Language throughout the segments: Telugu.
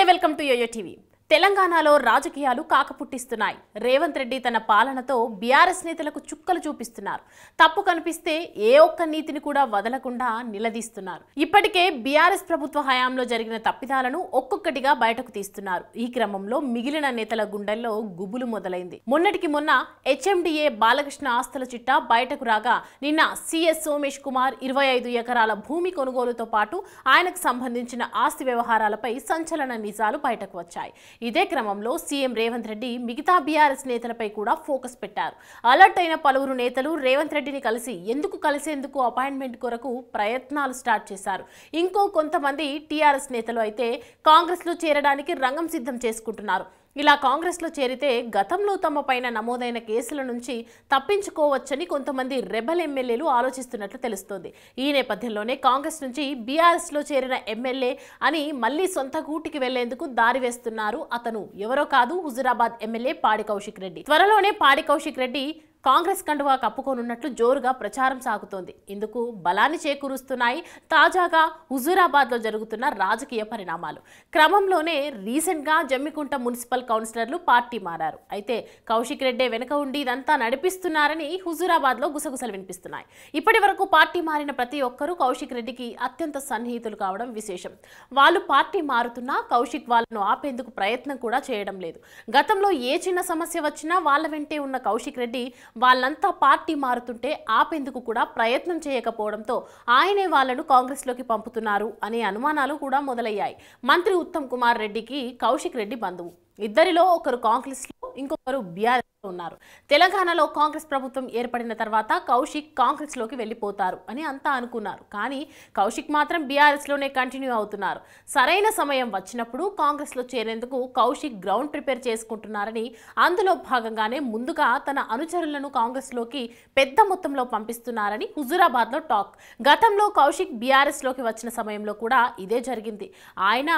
Namaste, welcome to YoYo TV. తెలంగాణలో రాజకీయాలు కాకపుట్టిస్తున్నాయి రేవంత్ రెడ్డి తన పాలనతో బీఆర్ఎస్ నేతలకు చుక్కలు చూపిస్తున్నారు తప్పు కనిపిస్తే ఏ ఒక్క నీతిని కూడా వదలకుండా నిలదీస్తున్నారు ఇప్పటికే బీఆర్ఎస్ ప్రభుత్వ హయాంలో జరిగిన తప్పిదాలను ఒక్కొక్కటిగా బయటకు తీస్తున్నారు ఈ క్రమంలో మిగిలిన నేతల గుండెల్లో గుబులు మొదలైంది మొన్నటికి మొన్న హెచ్ఎండిఏ బాలకృష్ణ ఆస్తుల చిట్టా బయటకు రాగా నిన్న సిఎస్ సోమేష్ కుమార్ ఇరవై ఐదు ఎకరాల భూమి కొనుగోలుతో పాటు ఆయనకు సంబంధించిన ఆస్తి వ్యవహారాలపై సంచలన నిజాలు బయటకు వచ్చాయి ఇదే క్రమంలో సీఎం రేవంత్ రెడ్డి మిగతా బీఆర్ఎస్ నేతలపై కూడా ఫోకస్ పెట్టారు అలర్ట్ అయిన పలువురు నేతలు రేవంత్ రెడ్డిని కలిసి ఎందుకు కలిసేందుకు అపాయింట్మెంట్ కొరకు ప్రయత్నాలు స్టార్ట్ చేశారు ఇంకో కొంతమంది టీఆర్ఎస్ నేతలు అయితే కాంగ్రెస్లో చేరడానికి రంగం సిద్ధం చేసుకుంటున్నారు ఇలా కాంగ్రెస్లో చేరితే గతంలో తమ పైన నమోదైన కేసుల నుంచి తప్పించుకోవచ్చని కొంతమంది రెబల్ ఎమ్మెల్యేలు ఆలోచిస్తున్నట్లు తెలుస్తోంది ఈ నేపథ్యంలోనే కాంగ్రెస్ నుంచి బీఆర్ఎస్లో చేరిన ఎమ్మెల్యే అని మళ్లీ సొంత గూటికి వెళ్లేందుకు దారి వేస్తున్నారు అతను ఎవరో కాదు హుజురాబాద్ ఎమ్మెల్యే పాడి కౌశిక్ రెడ్డి త్వరలోనే పాడి కౌశిక్ రెడ్డి కాంగ్రెస్ కండువా కప్పుకోనున్నట్లు జోరుగా ప్రచారం సాగుతోంది ఇందుకు బలాన్ని చేకూరుస్తున్నాయి తాజాగా హుజూరాబాద్లో జరుగుతున్న రాజకీయ పరిణామాలు క్రమంలోనే రీసెంట్గా జమ్మికుంట మున్సిపల్ కౌన్సిలర్లు పార్టీ మారారు అయితే కౌశిక్ రెడ్డే వెనుక ఉండి ఇదంతా నడిపిస్తున్నారని హుజూరాబాద్లో గుసగుసలు వినిపిస్తున్నాయి ఇప్పటి వరకు పార్టీ మారిన ప్రతి ఒక్కరూ కౌశిక్ రెడ్డికి అత్యంత సన్నిహితులు కావడం విశేషం వాళ్ళు పార్టీ మారుతున్నా కౌశిక్ వాళ్ళను ఆపేందుకు ప్రయత్నం కూడా చేయడం లేదు గతంలో ఏ చిన్న సమస్య వచ్చినా వాళ్ళ వెంటే ఉన్న కౌశిక్ రెడ్డి వాళ్ళంతా పార్టీ మారుతుంటే ఆపేందుకు కూడా ప్రయత్నం చేయకపోవడంతో ఆయనే వాళ్లను కాంగ్రెస్లోకి పంపుతున్నారు అనే అనుమానాలు కూడా మొదలయ్యాయి మంత్రి ఉత్తమ్ కుమార్ రెడ్డికి కౌశిక్ రెడ్డి బంధువు ఇద్దరిలో ఒకరు కాంగ్రెస్ ఇంకొకరు బీఆర్ఎస్లో ఉన్నారు తెలంగాణలో కాంగ్రెస్ ప్రభుత్వం ఏర్పడిన తర్వాత కౌశిక్ కాంగ్రెస్లోకి వెళ్ళిపోతారు అని అంతా అనుకున్నారు కానీ కౌశిక్ మాత్రం బీఆర్ఎస్లోనే కంటిన్యూ అవుతున్నారు సరైన సమయం వచ్చినప్పుడు కాంగ్రెస్లో చేరేందుకు కౌశిక్ గ్రౌండ్ ప్రిపేర్ చేసుకుంటున్నారని అందులో భాగంగానే ముందుగా తన అనుచరులను కాంగ్రెస్లోకి పెద్ద మొత్తంలో పంపిస్తున్నారని హుజురాబాద్లో టాక్ గతంలో కౌశిక్ బీఆర్ఎస్లోకి వచ్చిన సమయంలో కూడా ఇదే జరిగింది ఆయన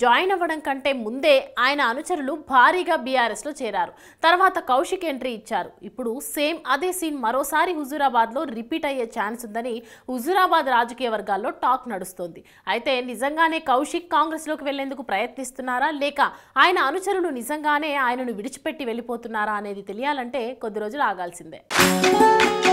జాయిన్ అవ్వడం కంటే ముందే ఆయన అనుచరులు భారీగా బీఆర్ఎస్లో చేరారు తర్వాత కౌశిక్ ఎంట్రీ ఇచ్చారు ఇప్పుడు సేమ్ అదే సీన్ మరోసారి హుజూరాబాద్లో రిపీట్ అయ్యే ఛాన్స్ ఉందని హుజూరాబాద్ రాజకీయ వర్గాల్లో టాక్ నడుస్తోంది అయితే నిజంగానే కౌశిక్ కాంగ్రెస్లోకి వెళ్లేందుకు ప్రయత్నిస్తున్నారా లేక ఆయన అనుచరులు నిజంగానే ఆయనను విడిచిపెట్టి వెళ్ళిపోతున్నారా అనేది తెలియాలంటే కొద్ది రోజులు ఆగాల్సిందే